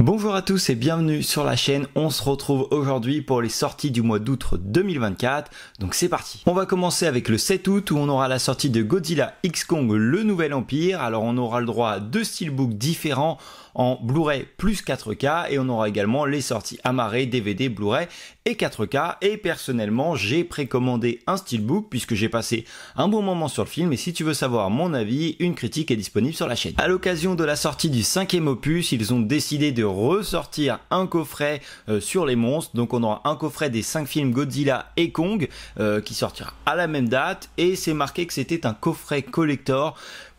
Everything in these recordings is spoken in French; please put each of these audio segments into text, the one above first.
Bonjour à tous et bienvenue sur la chaîne. On se retrouve aujourd'hui pour les sorties du mois d'août 2024. Donc c'est parti. On va commencer avec le 7 août où on aura la sortie de Godzilla X Kong le Nouvel Empire. Alors on aura le droit à deux steelbooks différents en Blu-ray plus 4K et on aura également les sorties amarrées DVD, Blu-ray et 4K et personnellement j'ai précommandé un steelbook puisque j'ai passé un bon moment sur le film et si tu veux savoir mon avis, une critique est disponible sur la chaîne. À l'occasion de la sortie du cinquième opus, ils ont décidé de ressortir un coffret euh, sur les monstres, donc on aura un coffret des cinq films Godzilla et Kong euh, qui sortira à la même date et c'est marqué que c'était un coffret collector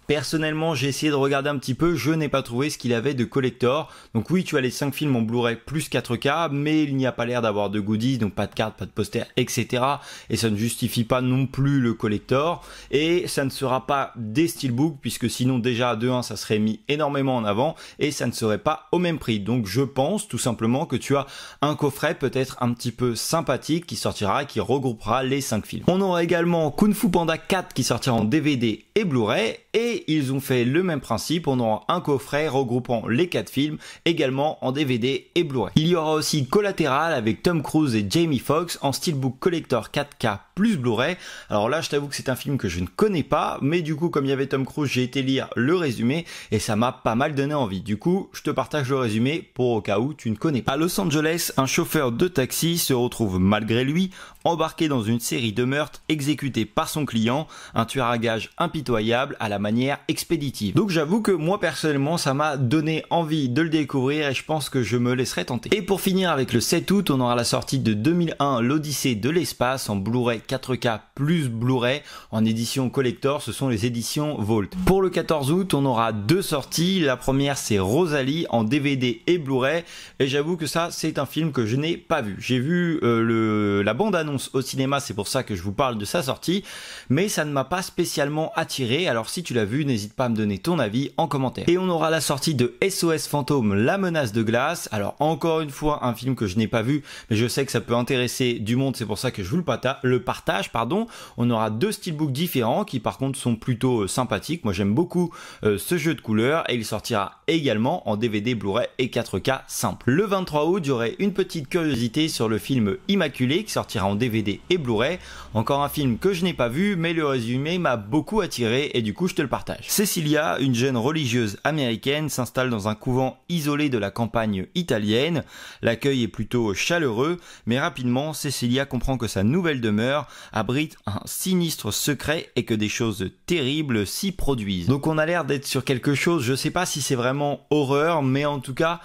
Personnellement, j'ai essayé de regarder un petit peu, je n'ai pas trouvé ce qu'il avait de collector. Donc oui, tu as les 5 films en Blu-ray plus 4K, mais il n'y a pas l'air d'avoir de goodies, donc pas de cartes, pas de posters, etc. Et ça ne justifie pas non plus le collector. Et ça ne sera pas des steelbooks, puisque sinon déjà à 2-1, ça serait mis énormément en avant, et ça ne serait pas au même prix. Donc je pense tout simplement que tu as un coffret peut-être un petit peu sympathique qui sortira et qui regroupera les 5 films. On aura également Kung Fu Panda 4 qui sortira en DVD et Blu-ray, et ils ont fait le même principe en aura un coffret regroupant les quatre films, également en DVD et Blu-ray. Il y aura aussi collatéral avec Tom Cruise et Jamie Foxx en Steelbook Collector 4K plus Blu-ray. Alors là, je t'avoue que c'est un film que je ne connais pas, mais du coup, comme il y avait Tom Cruise, j'ai été lire le résumé et ça m'a pas mal donné envie. Du coup, je te partage le résumé pour au cas où tu ne connais pas. À Los Angeles, un chauffeur de taxi se retrouve malgré lui embarqué dans une série de meurtres exécutés par son client, un tueur à gage impitoyable à la manière expéditive. Donc j'avoue que moi personnellement ça m'a donné envie de le découvrir et je pense que je me laisserai tenter. Et pour finir avec le 7 août, on aura la sortie de 2001 l'Odyssée de l'espace en Blu-ray 4K plus Blu-ray en édition collector, ce sont les éditions Vault. Pour le 14 août, on aura deux sorties, la première c'est Rosalie en DVD et Blu-ray et j'avoue que ça c'est un film que je n'ai pas vu. J'ai vu euh, le, la bande-annonce au cinéma, c'est pour ça que je vous parle de sa sortie, mais ça ne m'a pas spécialement attiré. Alors si tu l'as vu, n'hésite pas à me donner ton avis en commentaire. Et on aura la sortie de SOS Fantôme, La menace de glace. Alors encore une fois, un film que je n'ai pas vu, mais je sais que ça peut intéresser du monde, c'est pour ça que je vous le, partage. Pardon. On aura deux steelbooks différents qui par contre sont plutôt euh, sympathiques. Moi j'aime beaucoup euh, ce jeu de couleurs et il sortira également en DVD, Blu-ray et 4K simple. Le 23 août, j'aurai une petite curiosité sur le film Immaculé qui sortira en DVD et Blu-ray. Encore un film que je n'ai pas vu, mais le résumé m'a beaucoup attiré et du coup je te le partage Cecilia, une jeune religieuse américaine, s'installe dans un couvent isolé de la campagne italienne. L'accueil est plutôt chaleureux, mais rapidement, Cecilia comprend que sa nouvelle demeure abrite un sinistre secret et que des choses terribles s'y produisent. Donc on a l'air d'être sur quelque chose, je sais pas si c'est vraiment horreur, mais en tout cas,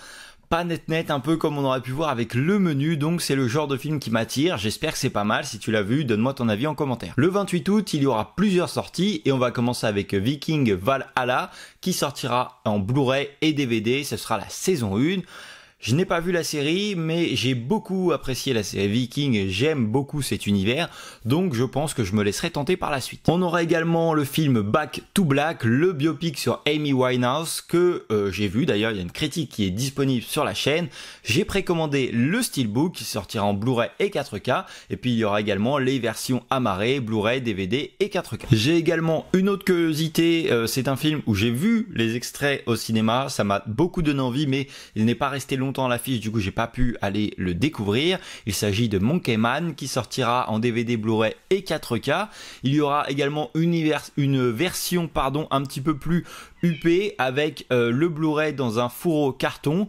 pas net net, un peu comme on aurait pu voir avec le menu, donc c'est le genre de film qui m'attire, j'espère que c'est pas mal, si tu l'as vu, donne-moi ton avis en commentaire. Le 28 août, il y aura plusieurs sorties, et on va commencer avec Viking Valhalla, qui sortira en Blu-ray et DVD, ce sera la saison 1. Je n'ai pas vu la série, mais j'ai beaucoup apprécié la série Viking, j'aime beaucoup cet univers, donc je pense que je me laisserai tenter par la suite. On aura également le film Back to Black, le biopic sur Amy Winehouse, que euh, j'ai vu d'ailleurs, il y a une critique qui est disponible sur la chaîne. J'ai précommandé le Steelbook qui sortira en Blu-ray et 4K, et puis il y aura également les versions amarrées, Blu-ray, DVD et 4K. J'ai également une autre curiosité, euh, c'est un film où j'ai vu les extraits au cinéma, ça m'a beaucoup donné envie, mais il n'est pas resté longtemps l'affiche, du coup j'ai pas pu aller le découvrir. Il s'agit de Monkey Man qui sortira en DVD Blu-ray et 4K. Il y aura également une, version pardon, un petit peu plus huppée avec euh, le Blu-ray dans un fourreau carton.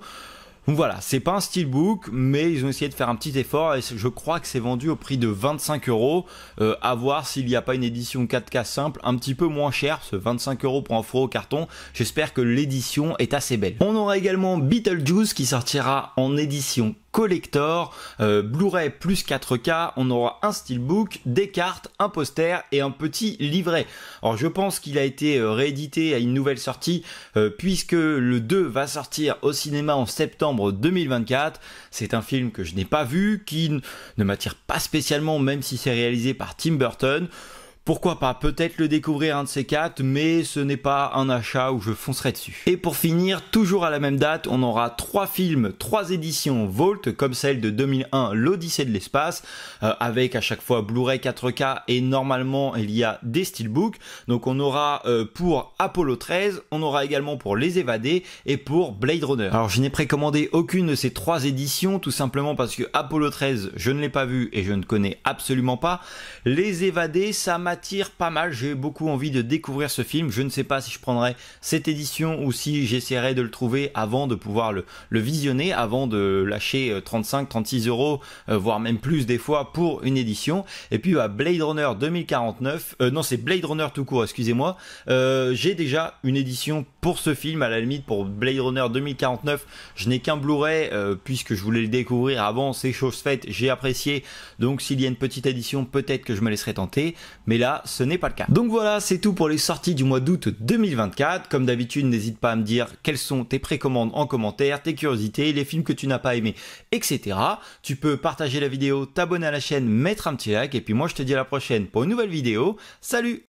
Donc voilà, c'est pas un steelbook, mais ils ont essayé de faire un petit effort et je crois que c'est vendu au prix de 25 euros. Euh, à voir s'il n'y a pas une édition 4K simple, un petit peu moins cher, ce 25 euros pour un au carton. J'espère que l'édition est assez belle. On aura également Beetlejuice qui sortira en édition collector, euh, Blu-ray plus 4K, on aura un steelbook, des cartes, un poster et un petit livret. Alors je pense qu'il a été euh, réédité à une nouvelle sortie euh, puisque le 2 va sortir au cinéma en septembre 2024. C'est un film que je n'ai pas vu, qui ne m'attire pas spécialement même si c'est réalisé par Tim Burton pourquoi pas, peut-être le découvrir un de ces quatre, mais ce n'est pas un achat où je foncerai dessus. Et pour finir, toujours à la même date, on aura trois films, trois éditions Vault, comme celle de 2001, l'Odyssée de l'espace, euh, avec à chaque fois Blu-ray 4K et normalement il y a des steelbooks. Donc on aura euh, pour Apollo 13, on aura également pour Les Évadés et pour Blade Runner. Alors je n'ai précommandé aucune de ces trois éditions, tout simplement parce que Apollo 13, je ne l'ai pas vu et je ne connais absolument pas. Les Évadés, ça m'a Tire pas mal. J'ai beaucoup envie de découvrir ce film. Je ne sais pas si je prendrai cette édition ou si j'essaierai de le trouver avant de pouvoir le, visionner, avant de lâcher 35, euh, 36 euros, euh, voire même plus des fois pour une édition. Et puis à Blade Runner 2049, euh, non c'est Blade Runner tout court, excusez-moi. j'ai déjà une édition pour ce film, à la limite pour Blade Runner 2049, je n'ai qu'un Blu-ray puisque je voulais le découvrir avant, ces choses faites j'ai apprécié. Donc s'il y a une petite édition, peut-être que je me laisserai tenter. Mais là ce n'est pas le cas. Donc voilà, c'est tout pour les sorties du mois d'août 2024. Comme d'habitude, n'hésite pas à me dire quelles sont tes précommandes en commentaire, tes curiosités, les films que tu n'as pas aimés, etc. Tu peux partager la vidéo, t'abonner à la chaîne, mettre un petit like, et puis moi je te dis à la prochaine pour une nouvelle vidéo. Salut